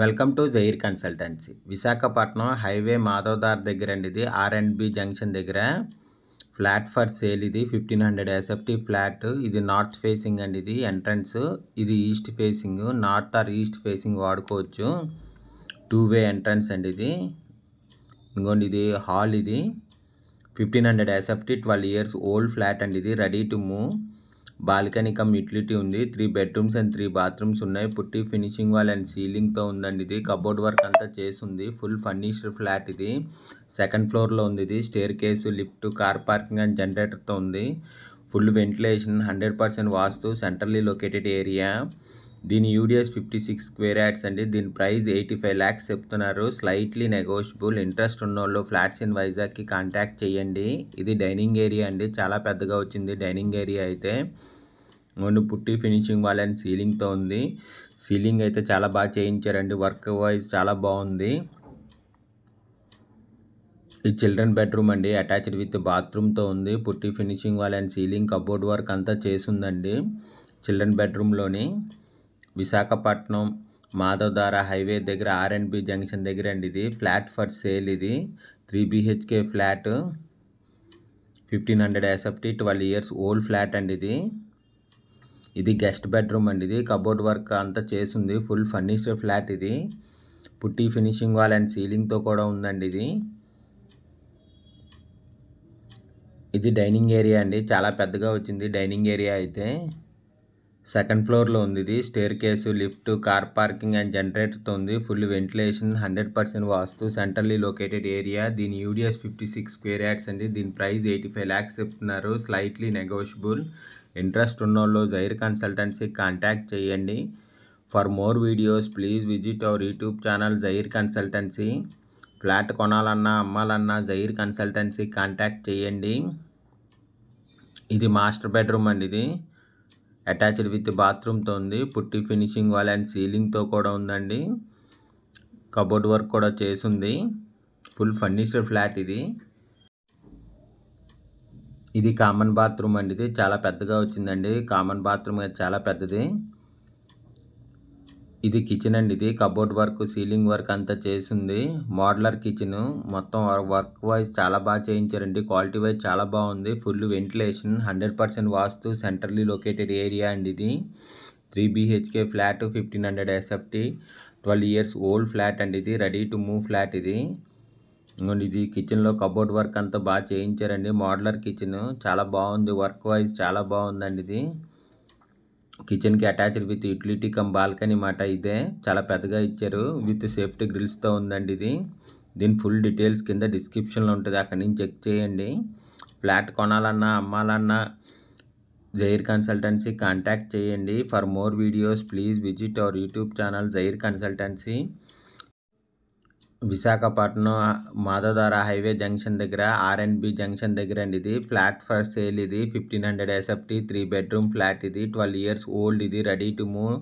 welcome to Zair consultancy Visakhapatnam highway Madhavadhara దగ్గర అండి ఇది ఆర్ అండ్ బి జంక్షన్ దగ్గర ఫ్లాట్ ఫర్ సేల్ ఇది ఫిఫ్టీన్ హండ్రెడ్ ఎస్ఎఫ్టీ ఫ్లాట్ ఇది నార్త్ ఫేసింగ్ అండి ఇది ఎంట్రన్స్ ఇది east facing north or east facing వాడుకోవచ్చు టూ వే ఎంట్రన్స్ అండి ఇది ఇంకోండి ఇది హాల్ ఇది fifteen hundred SFT twelve years old flat అండి ఇది ready to move balcony cum utility ఉంది three bedrooms and three bathrooms ఉన్నాయి పుట్టి ఫినిషింగ్ వాల్ అండ్ సీలింగ్తో ఉందండి ఇది కబోర్డ్ వర్క్ అంతా చేసింది ఫుల్ ఫర్నిష్డ్ ఫ్లాట్ ఇది సెకండ్ ఫ్లోర్లో ఉంది ఇది staircase lift car parking and జనరేటర్తో ఉంది full ventilation hundred percent vastu centrally located area దీని UDS fifty six square yards అండి దీని ప్రైస్ ఎయిటీ ఫైవ్ ల్యాక్స్ చెప్తున్నారు స్లైట్లీ నెగోషియబుల్ ఇంట్రెస్ట్ ఉన్న వాళ్ళు ఫ్లాట్స్ ఇన్ వైజాగ్కి కాంటాక్ట్ చేయండి ఇది డైనింగ్ ఏరియా అండి చాలా పెద్దగా వచ్చింది డైనింగ్ ఏరియా అయితే ముందు పుట్టి ఫినిషింగ్ వాళ్ళని సీలింగ్తో ఉంది సీలింగ్ అయితే చాలా బాగా చేయించారండి వర్క్ వైజ్ చాలా బాగుంది ఈ చిల్డ్రన్ బెడ్రూమ్ అండి అటాచ్డ్ విత్ బాత్రూమ్తో ఉంది పుట్టి ఫినిషింగ్ వాళ్ళని అండ్ సీలింగ్ కబోర్డ్ వర్క్ అంతా చేసిందండి చిల్డ్రన్ బెడ్రూమ్లోని విశాఖపట్నం మాధవధార హైవే దగ్గర ఆర్ అండ్ బి జంక్షన్ దగ్గర అండి ఇది ఫ్లాట్ ఫర్ సేల్ ఇది three BHK flat fifteen hundred SFT twelve years old flat అండి ఇది ఇది గెస్ట్ బెడ్రూమ్ అండి ఇది కబోర్డ్ వర్క్ అంతా చేసింది ఫుల్ ఫర్నిష్డ్ ఫ్లాట్ ఇది పుట్టి ఫినిషింగ్ వాల్ అండ్ సీలింగ్తో కూడా ఉందండి ఇది ఇది డైనింగ్ ఏరియా అండి చాలా పెద్దగా వచ్చింది డైనింగ్ ఏరియా అయితే సెకండ్ ఫ్లోర్లో ఉంది ఇది staircase lift car parking and జనరేటర్తో ఉంది full ventilation hundred percent vastu centrally located area దీని UDS fifty six square yards అండి దీని ప్రైస్ ఎయిటీ ఫైవ్ ల్యాక్స్ చెప్తున్నారు స్లైట్లీ నెగోషియబుల్ ఇంట్రెస్ట్ ఉన్నోళ్ళు జైర్ కన్సల్టెన్సీ కాంటాక్ట్ చేయండి for more videos please visit our YouTube channel Zair consultancy flat కొనాలన్నా అమ్మాలన్నా జైర్ కన్సల్టెన్సీ కాంటాక్ట్ చేయండి ఇది మాస్టర్ బెడ్రూమ్ అండి ఇది అటాచ్డ్ విత్ బాత్రూమ్తో ఉంది పుట్టి ఫినిషింగ్ వాల్ అండ్ సీలింగ్తో కూడా ఉందండి కబోర్డ్ వర్క్ కూడా చేసింది ఫుల్ ఫర్నిచర్ ఫ్లాట్ ఇది ఇది కామన్ బాత్రూమ్ అండి ఇది చాలా పెద్దగా వచ్చిందండి కామన్ బాత్రూమ్ చాలా పెద్దది ఇది కిచెన్ అండి ఇది కబోర్డ్ వర్క్ సీలింగ్ వర్క్ అంతా చేసింది మోడలర్ కిచెన్ మొత్తం వర్క్ వైజ్ చాలా బాగా చేయించారండి క్వాలిటీ వైజ్ చాలా బాగుంది full ventilation hundred percent vastu centrally located area అండి ఇది three BHK flat fifteen hundred SFT twelve years old flat అండి ఇది రెడీ టు మూవ్ ఫ్లాట్ ఇది ఇది కిచెన్లో కబోర్డ్ వర్క్ అంతా బాగా చేయించారండి మోడలర్ కిచెన్ చాలా బాగుంది వర్క్ వైజ్ చాలా బాగుందండి ఇది కిచెన్కి attached with utility cum balcony మాట ఇదే చాలా పెద్దగా ఇచ్చారు విత్ సేఫ్టీ గ్రిల్స్తో ఉందండి ఇది దీని ఫుల్ డీటెయిల్స్ కింద డిస్క్రిప్షన్లో ఉంటుంది అక్కడ నుంచి చెక్ చేయండి ఫ్లాట్ కొనాలన్నా అమ్మాలన్నా జైర్ కన్సల్టెన్సీ కాంటాక్ట్ చేయండి for more videos please visit our YouTube channel Zair consultancy Visakhapatnam Madhavadhara highway junction దగ్గర ఆర్ అండ్ బి జంక్షన్ దగ్గర అండి ఇది ఫ్లాట్ ఫర్ సేల్ ఇది fifteen hundred SFT three bedroom flat ఇది ట్వెల్వ్ ఇయర్స్ ఓల్డ్ ఇది ready to move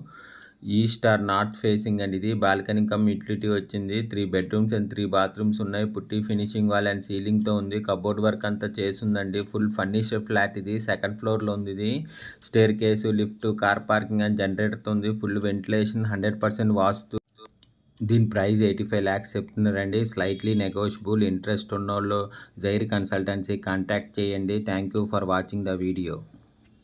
east or north facing అండి ఇది balcony cum utility వచ్చింది three bedrooms and three bathrooms ఉన్నాయి పుట్టి ఫినిషింగ్ వాల్ అండ్ సీలింగ్తో ఉంది cupboard work అంతా చేసిందండి ఫుల్ ఫర్నిష్డ్ ఫ్లాట్ ఇది సెకండ్ ఫ్లోర్లో ఉంది ఇది staircase lift car parking and జనరేటర్తో ఉంది full ventilation hundred percent vastu దీని ప్రైస్ ఎయిటీ ఫైవ్ ల్యాక్స్ చెప్తున్నారండి స్లైట్లీ నెగోషియబుల్ ఇంట్రెస్ట్ ఉన్నోళ్ళు జైర్ కన్సల్టెన్సీ కాంటాక్ట్ చేయండి thank you for watching the video